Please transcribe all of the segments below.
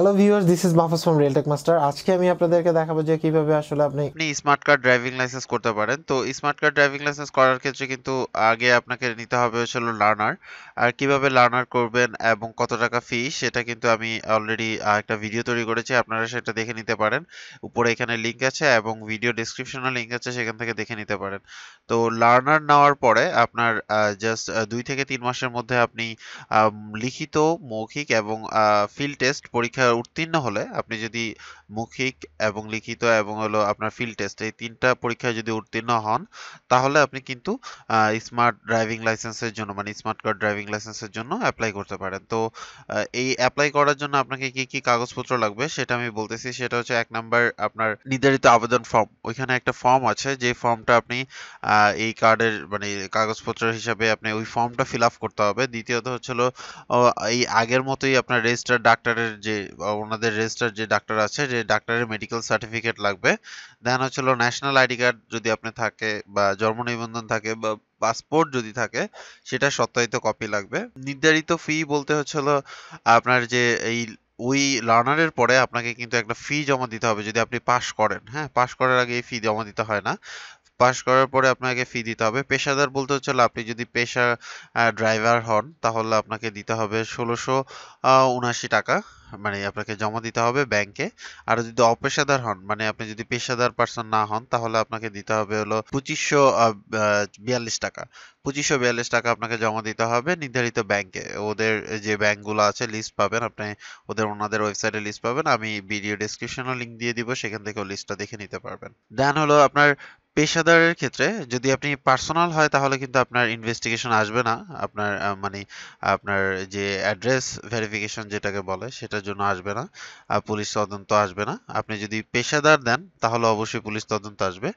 hello viewers this is Mahfuz from Real Tech Master আজকে আমি আপনাদেরকে দেখাবো যে কিভাবে আসলে আপনি আপনি স্মার্ট কার্ড ড্রাইভিং লাইসেন্স করতে পারেন তো স্মার্ট কার্ড ড্রাইভিং লাইসেন্স করার ক্ষেত্রে কিন্তু আগে আপনাকে নিতে হবে হচ্ছিল লার্নার আর কিভাবে লার্নার করবেন এবং কত টাকা ফি সেটা কিন্তু আমি অলরেডি একটা ভিডিও তৈরি করেছি আপনারা সেটা দেখে নিতে পারেন উপরে এখানে লিংক আছে এবং ভিডিও ডেসক্রিপশনে লিংক আছে সেখান থেকে দেখে নিতে পারেন তো লার্নার নেওয়ার পরে আপনার জাস্ট দুই থেকে তিন মাসের মধ্যে আপনি লিখিত মৌখিক এবং ফিল্ড টেস্ট পরীক্ষা উত্তীর্ণ হলে আপনি যদি মৌখিক এবং লিখিত এবং হলো আপনার ফিল্ড টেস্ট এই তিনটা পরীক্ষায় যদি উত্তীর্ণ হন তাহলে আপনি কিন্তু স্মার্ট ড্রাইভিং লাইসেন্সের জন্য মানে স্মার্ট কার ড্রাইভিং লাইসেন্সের জন্য অ্যাপ্লাই করতে পারেন তো এই অ্যাপ্লাই করার জন্য আপনাকে কি কি কাগজপত্র লাগবে সেটা আমি বলতেছি সেটা হচ্ছে এক নাম্বার আপনার নির্ধারিত আবেদন ফর্ম ওইখানে একটা ফর্ম আছে যে ফর্মটা আপনি এই কার্ডের মানে কাগজপত্র হিসাবে আপনি ওই ফর্মটা ফিল আপ করতে হবে দ্বিতীয়ত হচ্ছিল এই আগের মতোই আপনার রেজিস্টার ডাক্তারের যে ওনাদের রেজিস্টার যে ডাক্তার আছে যে ডাক্তারের মেডিকেল সার্টিফিকেট লাগবে দেন হচ্ছিল ন্যাশনাল আইডি কার্ড যদি আপনি থাকে বা জন্ম নিবন্ধন থাকে বা পাসপোর্ট যদি থাকে সেটা সত্যায়িত কপি লাগবে নির্ধারিত ফি বলতে হচ্ছিল আপনার যে এই ওই লার্নারের পরে আপনাকে কিন্তু একটা ফি জমা দিতে হবে যদি আপনি পাস করেন হ্যাঁ পাস করার আগে এই ফি জমা দিতে হয় না পাশ করার পরে আপনাকে ফি দিতে হবে পেশাদার বলতে হচ্ছে আপনি যদি পেশা ড্রাইভার হন তাহলে আপনাকে দিতে হবে ষোলোশো উনাশি টাকা মানে আপনাকে জমা দিতে হবে ব্যাংকে আর যদি অপেশাদার হন মানে আপনি যদি পেশাদার পার্সন না হন তাহলে আপনাকে দিতে হবে হলো পঁচিশশো বিয়াল্লিশ টাকা পঁচিশশো বিয়াল্লিশ টাকা আপনাকে জমা দিতে হবে নির্ধারিত ব্যাংকে ওদের যে ব্যাংকগুলো আছে লিস্ট পাবেন আপনি ওদের ওনাদের ওয়েবসাইটে লিস্ট পাবেন আমি ভিডিও ডিসক্রিপশনে লিঙ্ক দিয়ে দিব সেখান থেকেও লিস্টটা দেখে নিতে পারবেন দেন হলো আপনার পেশাদারের ক্ষেত্রে যদি আপনি পার্সোনাল হয় তাহলে কিন্তু আপনার ইনভেস্টিগেশন আসবে না আপনার মানে আপনার যে অ্যাড্রেস ভেরিফিকেশন যেটাকে বলে সেটার জন্য আসবে না পুলিশ তদন্ত আসবে না আপনি যদি পেশাদার দেন তাহলে অবশ্যই পুলিশ তদন্ত আসবে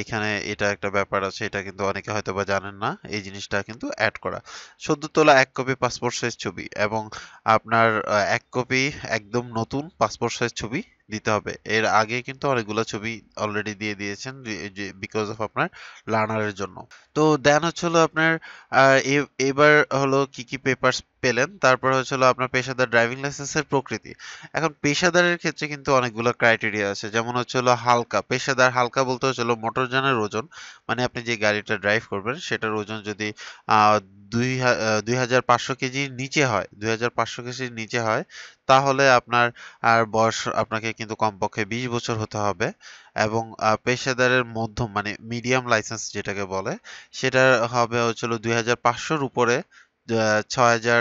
এখানে এটা একটা ব্যাপার আছে এটা কিন্তু অনেকে হয়তো বা জানেন না এই জিনিসটা কিন্তু অ্যাড করা সদ্য তোলা এক কপি পাসপোর্ট সাইজ ছবি এবং আপনার এক কপি একদম নতুন পাসপোর্ট সাইজ ছবি দিতে হবে এর আগে কিন্তু অনেকগুলো ছবি অলরেডি দিয়ে দিয়েছেন বিকজ অফ আপনার লার্নারের জন্য তো দেন হচ্ছে হলো আপনার এবার হলো কি কি পেপার পেলেন তারপর হচ্ছিল আপনার পেশাদার ড্রাইভিং লাইসেন্সের প্রকৃতি এখন পেশাদারের ক্ষেত্রে কিন্তু অনেকগুলো ক্রাইটেরিয়া আছে যেমন হচ্ছিল হালকা পেশাদার হালকা বলতে হচ্ছিল মোটরযানের ওজন মানে আপনি যে গাড়িটা ড্রাইভ করবেন সেটার ওজন যদি দুই কেজির নিচে হয় দুই কেজির নিচে হয় তাহলে আপনার আর বয়স আপনাকে কিন্তু কমপক্ষে বিশ বছর হতে হবে এবং পেশাদারের মধ্যম মানে মিডিয়াম লাইসেন্স যেটাকে বলে সেটা হবে হচ্ছিল দুই হাজার পাঁচশোর উপরে ছয় হাজার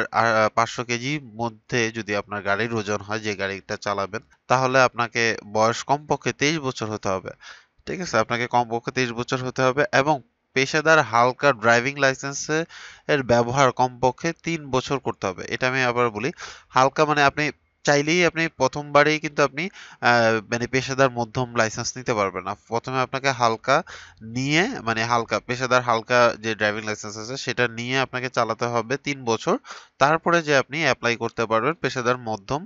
পাঁচশো কেজি মধ্যে যদি আপনার গাড়ির ওজন হয় যে গাড়িটা চালাবেন তাহলে আপনাকে বয়স কমপক্ষে তেইশ বছর হতে হবে ঠিক আছে আপনাকে কমপক্ষে তেইশ বছর হতে হবে এবং পেশাদার হালকা ড্রাইভিং লাইসেন্সের এর ব্যবহার কমপক্ষে তিন বছর করতে হবে এটা আমি আবার বলি হালকা মানে আপনি চাইলেই আপনি প্রথমবারেই কিন্তু আপনি মানে পেশাদার মধ্যম লাইসেন্স নিতে পারবেন না প্রথমে আপনাকে হালকা নিয়ে মানে হালকা পেশাদার হালকা যে ড্রাইভিং লাইসেন্স আছে সেটা নিয়ে আপনাকে চালাতে হবে তিন বছর তারপরে যে আপনি অ্যাপ্লাই করতে পারবেন পেশাদার মধ্যম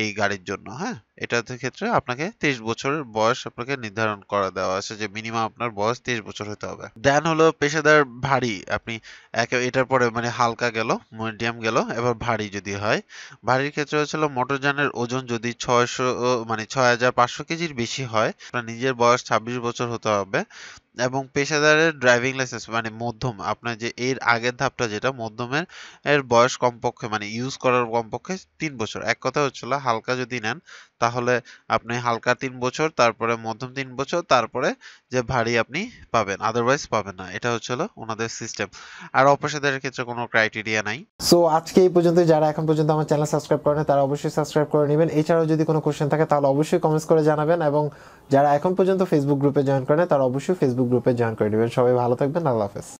এই গাড়ির জন্য হ্যাঁ এটাতে ক্ষেত্রে আপনাকে তেইশ বছরের বয়স আপনাকে নির্ধারণ করা দেওয়া আছে যে মিনিমাম আপনার বয়স তেইশ বছর হতে হবে দেন হলো পেশাদার ভারী আপনি একে এটার পরে মানে হালকা গেল মিডিয়াম গেল এবার ভারী যদি হয় ভারীর ক্ষেত্রে হচ্ছিল মোটরযানের ওজন যদি ছয়শো মানে ছয় হাজার পাঁচশো কেজির বেশি হয় আপনার নিজের বয়স ছাব্বিশ বছর হতে হবে এবং পেশাদারের ড্রাইভিং লাইসেন্স মানে মধ্যম আপনার যে এর আগের ধাপটা যেটা মধ্যমের এর বয়স কমপক্ষে মানে ইউজ করার কমপক্ষে তিন বছর এক কথা হচ্ছিল হালকা যদি নেন তাহলে আপনি হালকা তিন বছর তারপরে মধ্যম তিন বছর তারপরে যে ভারী আপনি পাবেন আদারওয়াইজ পাবেন না এটা হচ্ছিল ওনাদের সিস্টেম আর অপেশাদারের ক্ষেত্রে কোনো ক্রাইটেরিয়া নাই সো আজকে এই পর্যন্ত যারা এখন পর্যন্ত আমার চ্যানেল সাবস্ক্রাইব করেন তারা অবশ্যই সাবস্ক্রাইব করে নেবেন এছাড়াও যদি কোনো কোশ্চেন থাকে তাহলে অবশ্যই কমেন্টস করে জানাবেন এবং যারা এখন পর্যন্ত ফেসবুক গ্রুপে জয়েন করেন তারা অবশ্যই ফেসবুক গ্রুপে জয়েন করে নেবেন সবাই ভালো থাকবেন আল্লাহ হাফেজ